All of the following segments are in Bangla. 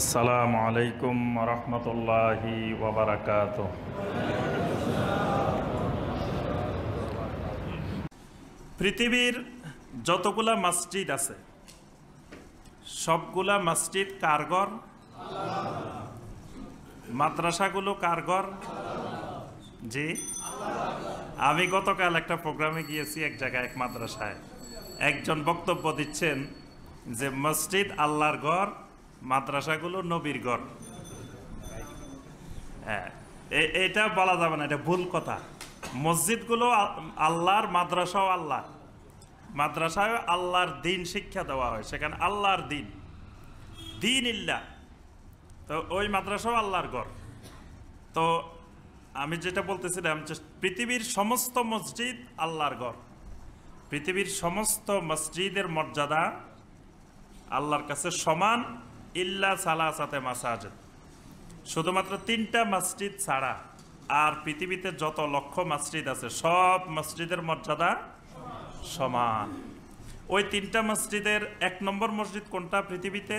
আসসালামু আলাইকুম রহমতুল্লাহি ওবরাকাত পৃথিবীর যতগুলা মসজিদ আছে সবগুলা মসজিদ কারগর মাদ্রাসাগুলো কারগর জি আমি গতকাল একটা প্রোগ্রামে গিয়েছি এক জায়গায় এক মাদ্রাসায় একজন বক্তব্য দিচ্ছেন যে মসজিদ আল্লাহর ঘর মাদ্রাসাগুলো নবীর গড় হ্যাঁ এটা বলা যাবে না এটা ভুল কথা মসজিদগুলো আল্লাহর মাদ্রাসাও আল্লাহ মাদ্রাসায় আল্লাহর দিন শিক্ষা দেওয়া হয় সেখানে আল্লাহর দিন দিন ইল্লা তো ওই মাদ্রাসাও আল্লাহর গড় তো আমি যেটা বলতেছিলাম যে পৃথিবীর সমস্ত মসজিদ আল্লাহর গড় পৃথিবীর সমস্ত মসজিদের মর্যাদা আল্লাহর কাছে সমান ইল্লা সালা সাথে মাসাজ শুধুমাত্র তিনটা মসজিদ ছাড়া আর পৃথিবীতে যত লক্ষ মসজিদ আছে সব মসজিদের মর্যাদা সমান ওই তিনটা মসজিদের এক নম্বর মসজিদ কোনটা পৃথিবীতে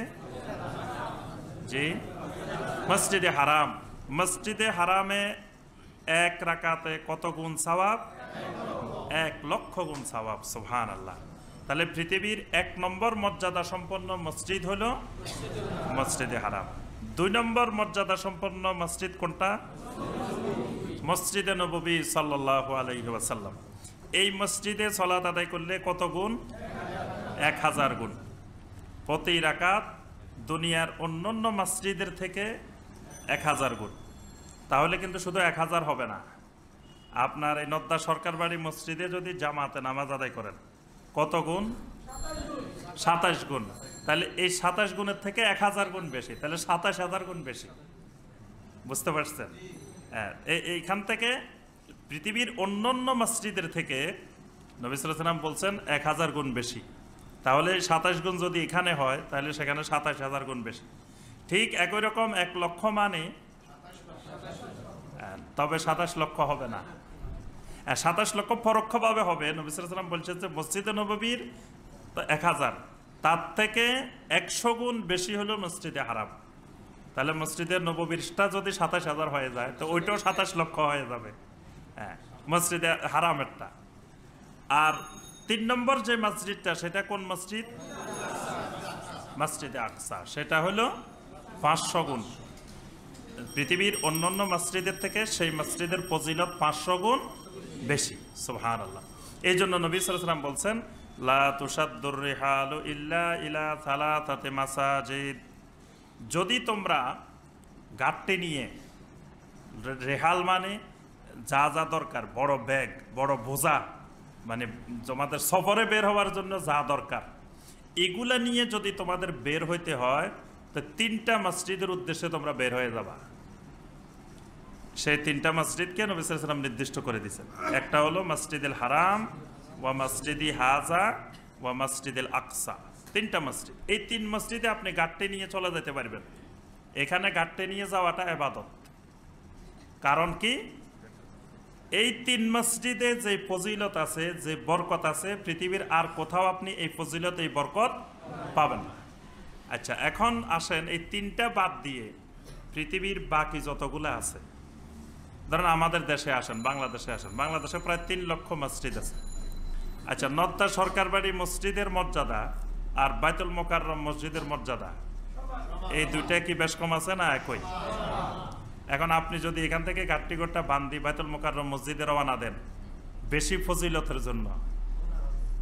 জি মসজিদে হারাম মসজিদে হারামে এক রাকাতে কত গুণ সবাব এক লক্ষ গুণ সবাব সুহান আল্লাহ তাহলে পৃথিবীর এক নম্বর মর্যাদা সম্পন্ন মসজিদ হল মসজিদে হারাম দুই নম্বর মর্যাদা সম্পন্ন মসজিদ কোনটা মসজিদে নবী সাল্লাসাল্লাম এই মসজিদে সলাত আদায় করলে কত গুণ এক হাজার গুণ প্রতি রাকাত দুনিয়ার অন্যান্য মসজিদের থেকে এক হাজার গুণ তাহলে কিন্তু শুধু এক হাজার হবে না আপনার এই নদ্দা সরকার বাড়ি মসজিদে যদি জামাতে নামাজ আদায় করেন কত গুণ সাতাশ গুণ তাহলে এই সাতাশ গুণের থেকে এক হাজার গুণ বেশি তাহলে সাতাশ হাজার গুণ বেশি বুঝতে পারছেন হ্যাঁ এইখান থেকে পৃথিবীর অন্যান্য মসজিদের থেকে নবিসাম বলছেন এক হাজার গুণ বেশি তাহলে সাতাশ গুণ যদি এখানে হয় তাহলে সেখানে সাতাশ হাজার গুণ বেশি ঠিক একই রকম এক লক্ষ মানে হ্যাঁ, তবে সাতাশ লক্ষ হবে না সাতাশ লক্ষ পরোক্ষভাবে হবে নবিসাম বলছে যে মসজিদে নবীর এক হাজার তার থেকে একশো গুণ বেশি হলো মসজিদে হারাম তাহলে মসজিদে নবীরটা যদি সাতাশ হাজার হয়ে যায় তো ওইটাও সাতাশ লক্ষ হয়ে যাবে হ্যাঁ মসজিদে হারামেরটা আর তিন নম্বর যে মসজিদটা সেটা কোন মসজিদ মসজিদে আকসা সেটা হলো পাঁচশো গুণ পৃথিবীর অন্যান্য মসজিদের থেকে সেই মসজিদের ফজিলত পাঁচশো গুণ বেশি সোহান আল্লাহ এই জন্য নবী সালাম বলছেন লা রেহাল ইল্লা ইলা তাতে যদি তোমরা গাড়টি নিয়ে রেহাল মানে যা যা দরকার বড় ব্যাগ বড় বোঝা মানে তোমাদের সফরে বের হওয়ার জন্য যা দরকার এগুলা নিয়ে যদি তোমাদের বের হইতে হয় তো তিনটা মসজিদের উদ্দেশ্যে তোমরা বের হয়ে যাবা সেই তিনটা মসজিদকে নবিসাম নির্দিষ্ট করে দিয়েছেন একটা হলো মসজিদুল হারাম ওয়া মসজিদি হাজা ওয়া মসজিদুল আকসা তিনটা মসজিদ এই তিন মসজিদে আপনি গাড়টে নিয়ে চলে যেতে পারবেন এখানে গাড়টে নিয়ে যাওয়াটা এবাদত কারণ কি এই তিন মসজিদে যে ফজিলত আছে যে বরকত আছে পৃথিবীর আর কোথাও আপনি এই ফজিলত এই বরকত পাবেন আচ্ছা এখন আসেন এই তিনটা বাদ দিয়ে পৃথিবীর বাকি যতগুলো আছে ধরেন আমাদের দেশে আসেন বাংলাদেশে আসেন বাংলাদেশে প্রায় তিন লক্ষ মসজিদ আছে আচ্ছা নদ্দা সরকার বাড়ি মসজিদের মর্যাদা আর বাইতুল মোকাররম মসজিদের মর্যাদা এই দুইটা কি বেশ কম আছে না একই এখন আপনি যদি এখান থেকে ঘাটটিগড়টা বান্দি বাইতুল মোকার মসজিদে রওনা দেন বেশি ফজিলতের জন্য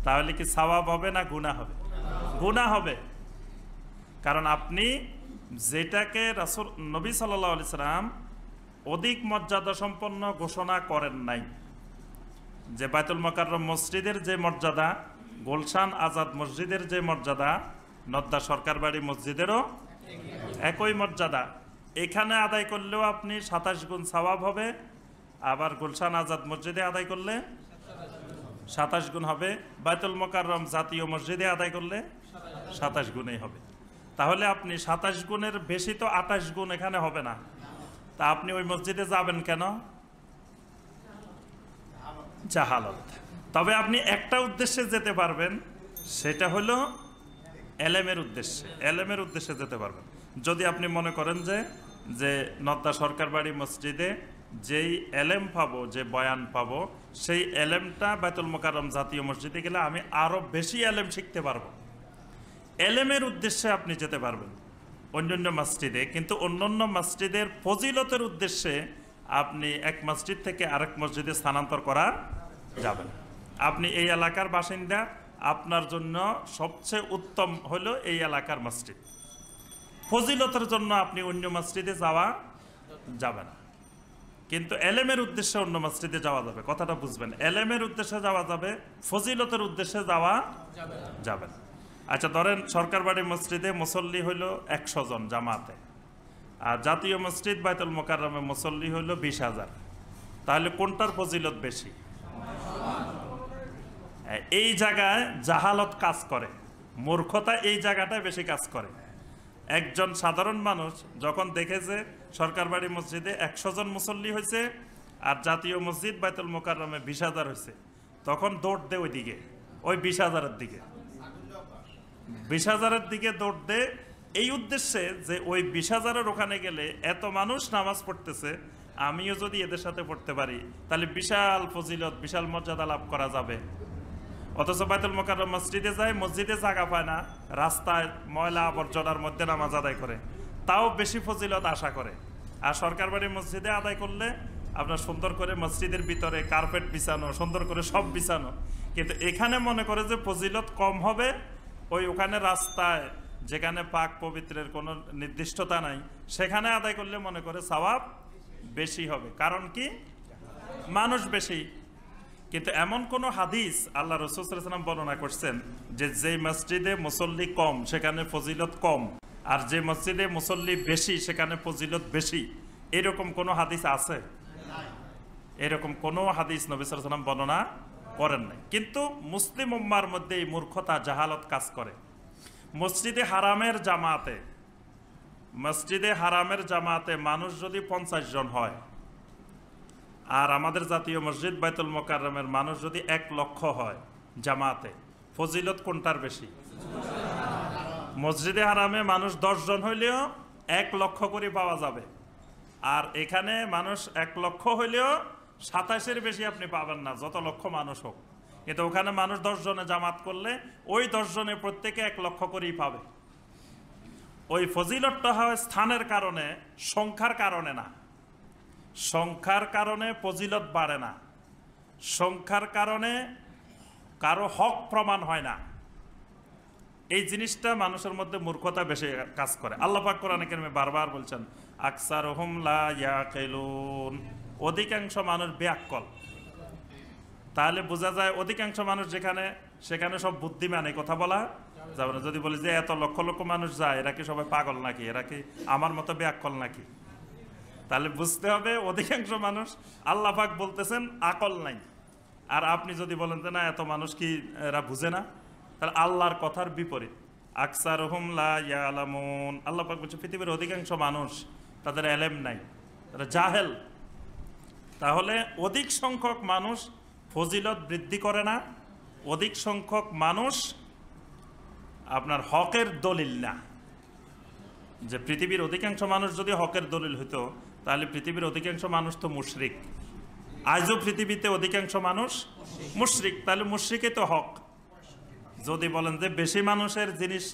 তাহলে কি সওয়াব হবে না গুণা হবে গুণা হবে কারণ আপনি যেটাকে রাসুল নবী সাল্লাহ সাল্লাম অধিক মর্যাদা সম্পন্ন ঘোষণা করেন নাই যে বাইতুল মকার মসজিদের যে মর্যাদা গোলশান আজাদ মসজিদের যে মর্যাদা নদ্দা সরকার বাড়ি মসজিদেরও একই মর্যাদা এখানে আদায় করলেও আপনি সাতাশ গুণ সওয়াব হবে আবার গুলশান আজাদ মসজিদে আদায় করলে সাতাশ গুণ হবে বাইতুল মোকাররম জাতীয় মসজিদে আদায় করলে সাতাশ গুণেই হবে তাহলে আপনি সাতাশ গুণের বেশি তো আটাশ গুণ এখানে হবে না তা আপনি ওই মসজিদে যাবেন কেন জাহালত তবে আপনি একটা উদ্দেশ্যে যেতে পারবেন সেটা হলো এলএমের উদ্দেশ্যে এলএমের উদ্দেশ্যে যেতে পারবেন যদি আপনি মনে করেন যে যে নদ্দা সরকার বাড়ি মসজিদে যেই এলএম পাবো যে বয়ান পাবো সেই এলএমটা বেতুল মোকারম জাতীয় মসজিদে গেলে আমি আরও বেশি এলএম শিখতে পারবো এলেমের উদ্দেশ্যে আপনি যেতে পারবেন অন্যান্য মসজিদে কিন্তু অন্যান্য মসজিদের ফজিলতের উদ্দেশ্যে আপনি এক মসজিদ থেকে আরেক মসজিদে স্থানান্তর করা যাবে না আপনি এই এলাকার বাসিন্দা আপনার জন্য সবচেয়ে উত্তম হল এই এলাকার মসজিদ ফজিলতের জন্য আপনি অন্য মসজিদে যাওয়া যাবে না কিন্তু এলেমের উদ্দেশ্যে অন্য মসজিদে যাওয়া যাবে কথাটা বুঝবেন এলেমের উদ্দেশ্যে যাওয়া যাবে ফজিলতের উদ্দেশ্যে যাওয়া যাবে না আচ্ছা ধরেন সরকার বাড়ি মসজিদে মুসল্লি হইল একশো জন জামাতে আর জাতীয় মসজিদ বাইতুল মোকারমে মুসল্লি হইল বিশ হাজার তাহলে কোনটার ফজিলত বেশি এই জায়গায় জাহালত কাজ করে মূর্খতা এই জায়গাটায় বেশি কাজ করে একজন সাধারণ মানুষ যখন দেখেছে সরকার বাড়ি মসজিদে একশো জন মুসল্লি হয়েছে আর জাতীয় মসজিদ বাইতুল মোকারমে বিশ হাজার হয়েছে তখন দৌড় দে ওইদিকে ওই বিশ হাজারের দিকে বিশ হাজারের দিকে দৌড় দে এই উদ্দেশ্যে যে ওই বিশ হাজারের ওখানে গেলে এত মানুষ নামাজ পড়তেছে আমিও যদি এদের সাথে পড়তে পারি তাহলে বিশাল ফজিলত বিশাল মর্যাদা লাভ করা যাবে অথচ বাইতুল মোকার মসজিদে যায় মসজিদে জাগা পায় না রাস্তায় ময়লা আবর্জনার মধ্যে নামাজ আদায় করে তাও বেশি ফজিলত আশা করে আর সরকার বাড়ির মসজিদে আদায় করলে আপনার সুন্দর করে মসজিদের ভিতরে কার্পেট বিছানো সুন্দর করে সব বিছানো কিন্তু এখানে মনে করে যে ফজিলত কম হবে ওই ওখানে রাস্তায় যেখানে পাক পবিত্রের কোনো নির্দিষ্টতা নাই সেখানে আদায় করলে মনে করে স্বভাব বেশি হবে কারণ কি মানুষ বেশি কিন্তু এমন কোন হাদিস আল্লাহ রসুলাম বর্ণনা করছেন যে যে মসজিদে মুসল্লি কম সেখানে ফজিলত কম আর যে মসজিদে মুসল্লি বেশি সেখানে ফজিলত বেশি এরকম কোনো হাদিস আছে এরকম কোনো হাদিস নবিসাম বর্ণনা করেন নাই কিন্তু মুসলিম উম্মার মধ্যে এই মূর্খতা জাহালত কাজ করে মসজিদে হারামের জামাতে মসজিদে হারামের জামাতে মানুষ যদি পঞ্চাশ জন হয় আর আমাদের জাতীয় মসজিদ বাইতুল মোকারমের মানুষ যদি এক লক্ষ হয় জামাতে ফজিলত কোনটার বেশি মসজিদে হারামে মানুষ জন হইলেও এক লক্ষ করে পাওয়া যাবে আর এখানে মানুষ এক লক্ষ হইলেও সাতাশের বেশি আপনি পাবেন না যত লক্ষ মানুষ হোক কিন্তু ওখানে মানুষ দশজনে জামাত করলে ওই দশজনে প্রত্যেকে এক লক্ষ করেই পাবে ওই ফজিলতটা হয় স্থানের কারণে সংখ্যার কারণে না সংখ্যার কারণে ফজিলত বাড়ে না সংখ্যার কারণে কারো হক প্রমাণ হয় না এই জিনিসটা মানুষের মধ্যে মূর্খতা বেশি কাজ করে আল্লাপাক কোরআন কেন বারবার বলছেন আকসার হুমলা ইয়া অধিকাংশ মানুষ ব্যাককল তাহলে বোঝা যায় অধিকাংশ মানুষ যেখানে সেখানে সব বুদ্ধিমান এই কথা বলা যাবে না যদি বলি যে এত লক্ষ লক্ষ মানুষ যায় এরা কি সবাই পাগল নাকি এরা কি আমার মতো ব্যাককল নাকি তাহলে বুঝতে হবে অধিকাংশ মানুষ আল্লাহাক বলতেছেন আকল নাই আর আপনি যদি বলেন যে না এত মানুষ কি এরা বুঝে না তাহলে আল্লাহর কথার বিপরীত আকসার হুমলা ইয়ালাম আল্লাহ পাক বলছে পৃথিবীর অধিকাংশ মানুষ তাদের এলেম নাই তারা জাহেল তাহলে অধিক সংখ্যক মানুষ ফজিলত বৃদ্ধি করে না অধিক সংখ্যক মানুষ আপনার হকের দলিল না যে পৃথিবীর অধিকাংশ মানুষ যদি হকের দলিল হইতো তাহলে পৃথিবীর অধিকাংশ মানুষ তো মুশরিক আজও পৃথিবীতে অধিকাংশ মানুষ মুশরিক তাহলে মুশ্রিকে তো হক যদি বলেন যে বেশি মানুষের জিনিস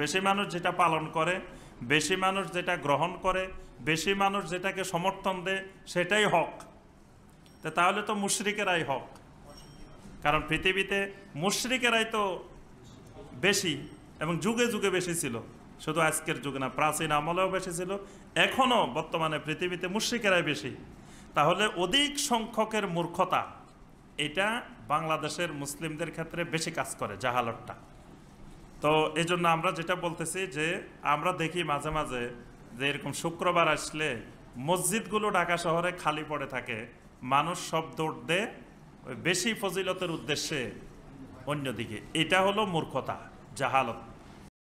বেশি মানুষ যেটা পালন করে বেশি মানুষ যেটা গ্রহণ করে বেশি মানুষ যেটাকে সমর্থন দেয় সেটাই হক তাহলে তো মুশরিকেরাই হক কারণ পৃথিবীতে মুশরিকেরাই তো বেশি এবং যুগে যুগে বেশি ছিল শুধু আজকের যুগে না প্রাচীন আমলেও বেশি ছিল এখনও বর্তমানে পৃথিবীতে মুশ্রিকেরাই বেশি তাহলে অধিক সংখ্যকের মূর্খতা এটা বাংলাদেশের মুসলিমদের ক্ষেত্রে বেশি কাজ করে জাহালতটা তো এই জন্য আমরা যেটা বলতেছি যে আমরা দেখি মাঝে মাঝে যে এরকম শুক্রবার আসলে মসজিদগুলো ঢাকা শহরে খালি পড়ে থাকে মানুষ সব দৌড় দে বেশি ফজিলতের উদ্দেশ্যে অন্যদিকে এটা হলো মূর্খতা জাহালত